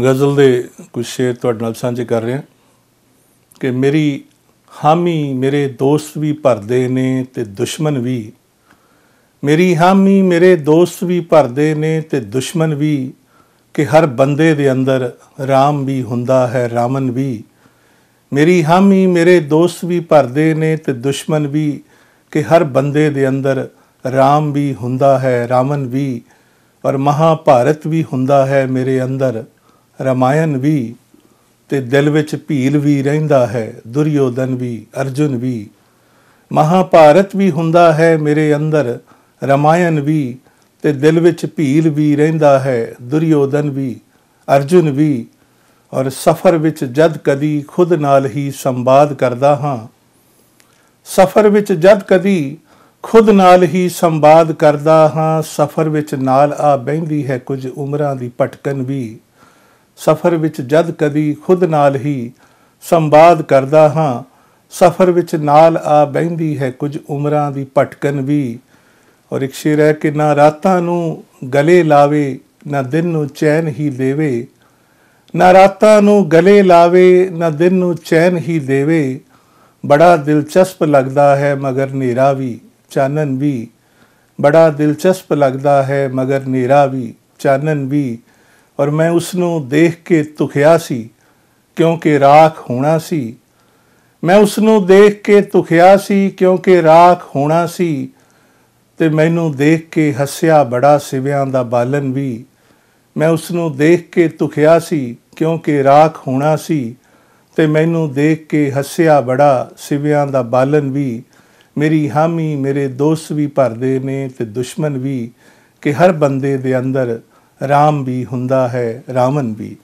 ਗਜ਼ਲ ਦੇ ਕੁਝ ਸ਼ੇਰ ਤੁਹਾਡੇ ਨਾਲ ਸਾਂਝੇ ਕਰ ਰਿਹਾ ਕਿ ਮੇਰੀ ਹਾਮੀ ਮੇਰੇ ਦੋਸਤ ਵੀ ਭਰਦੇ ਨੇ ਤੇ ਦੁਸ਼ਮਣ ਵੀ ਮੇਰੀ ਹਾਮੀ ਮੇਰੇ ਦੋਸਤ ਵੀ ਭਰਦੇ ਨੇ ਤੇ ਦੁਸ਼ਮਣ ਵੀ ਕਿ ਹਰ ਬੰਦੇ ਦੇ ਅੰਦਰ ਰਾਮ ਵੀ ਹੁੰਦਾ ਹੈ ਰਾਮਨ ਵੀ ਮੇਰੀ ਹਾਮੀ ਮੇਰੇ ਦੋਸਤ ਵੀ ਭਰਦੇ ਨੇ ਤੇ ਦੁਸ਼ਮਣ ਵੀ ਕਿ ਹਰ ਬੰਦੇ ਦੇ ਅੰਦਰ ਰਾਮ ਵੀ ਹੁੰਦਾ ਹੈ ਰਾਮਨ ਵੀ ਪਰ ਮਹਾਭਾਰਤ ਵੀ ਹੁੰਦਾ ਹੈ ਮੇਰੇ ਅੰਦਰ ਰਮਾਇਣ ਵੀ ਤੇ ਦਿਲ ਵਿੱਚ ਭੀਲ ਵੀ ਰਹਿੰਦਾ ਹੈ ਦੁਰਯੋਧਨ ਵੀ ਅਰਜੁਨ ਵੀ ਮਹਾਭਾਰਤ ਵੀ ਹੁੰਦਾ ਹੈ ਮੇਰੇ ਅੰਦਰ ਰਮਾਇਣ ਵੀ ਤੇ ਦਿਲ ਵਿੱਚ ਭੀਲ ਵੀ ਰਹਿੰਦਾ ਹੈ ਦੁਰਯੋਧਨ ਵੀ ਅਰਜੁਨ ਵੀ ਔਰ ਸਫਰ ਵਿੱਚ ਜਦ ਕਦੀ ਖੁਦ ਨਾਲ ਹੀ ਸੰਵਾਦ ਕਰਦਾ ਹਾਂ ਸਫਰ ਵਿੱਚ ਜਦ ਕਦੀ ਖੁਦ ਨਾਲ ਹੀ ਸੰਵਾਦ ਕਰਦਾ ਹਾਂ ਸਫਰ ਵਿੱਚ ਨਾਲ ਆ ਬੈਂਦੀ ਹੈ ਕੁਝ ਉਮਰਾਂ ਦੀ ਪਟਕਨ ਵੀ ਸਫ਼ਰ ਵਿੱਚ ਜਦ ਕਦੀ ਖੁਦ ਨਾਲ ਹੀ ਸੰਵਾਦ ਕਰਦਾ ਹਾਂ ਸਫ਼ਰ ਵਿੱਚ ਨਾਲ ਆ ਬਹਿੰਦੀ ਹੈ ਕੁਝ ਉਮਰਾਂ ਦੀ ਭਟਕਣ ਵੀ ਔਰ ਇੱਕ ਸ਼ੇਰ ਹੈ ਕਿ ਨਾ ਰਾਤਾਂ ਨੂੰ ਗਲੇ ਲਾਵੇ ਨਾ ਦਿਨ ਨੂੰ ਚੈਨ ਹੀ ਦੇਵੇ ਨਾ ਰਾਤਾਂ ਨੂੰ ਗਲੇ ਲਾਵੇ ਨਾ ਦਿਨ ਨੂੰ ਚੈਨ ਹੀ ਦੇਵੇ ਬੜਾ ਦਿਲਚਸਪ ਲੱਗਦਾ ਹੈ ਮਗਰ ਨੇਰਾ ਵੀ ਚਾਨਣ ਵੀ ਬੜਾ ਦਿਲਚਸਪ ਲੱਗਦਾ ਹੈ ਮਗਰ ਨੇਰਾ ਵੀ ਚਾਨਣ ਵੀ ਔਰ ਮੈਂ ਉਸ ਨੂੰ ਦੇਖ ਕੇ ਤੁਖਿਆ ਸੀ ਕਿਉਂਕਿ ਰਾਖ ਹੋਣਾ ਸੀ ਮੈਂ ਉਸ ਨੂੰ ਦੇਖ ਕੇ ਤੁਖਿਆ ਸੀ ਕਿਉਂਕਿ ਰਾਖ ਹੋਣਾ ਸੀ ਤੇ ਮੈਨੂੰ ਦੇਖ ਕੇ ਹੱਸਿਆ ਬੜਾ ਸਿਵਿਆਂ ਦਾ ਬਾਲਨ ਵੀ ਮੈਂ ਉਸ ਨੂੰ ਦੇਖ ਕੇ ਤੁਖਿਆ ਸੀ ਕਿਉਂਕਿ ਰਾਖ ਹੋਣਾ ਸੀ ਤੇ ਮੈਨੂੰ ਦੇਖ ਕੇ ਹੱਸਿਆ ਬੜਾ ਸਿਵਿਆਂ ਦਾ ਬਾਲਨ ਵੀ ਮੇਰੀ ਹਾਮੀ ਮੇਰੇ ਦੋਸਤ ਵੀ ਭਰਦੇ ਨੇ ਤੇ ਦੁਸ਼ਮਣ ਵੀ ਕਿ ਹਰ ਬੰਦੇ ਦੇ ਅੰਦਰ ਰਾਮ ਵੀ ਹੁੰਦਾ ਹੈ ਰਾਵਣ ਵੀ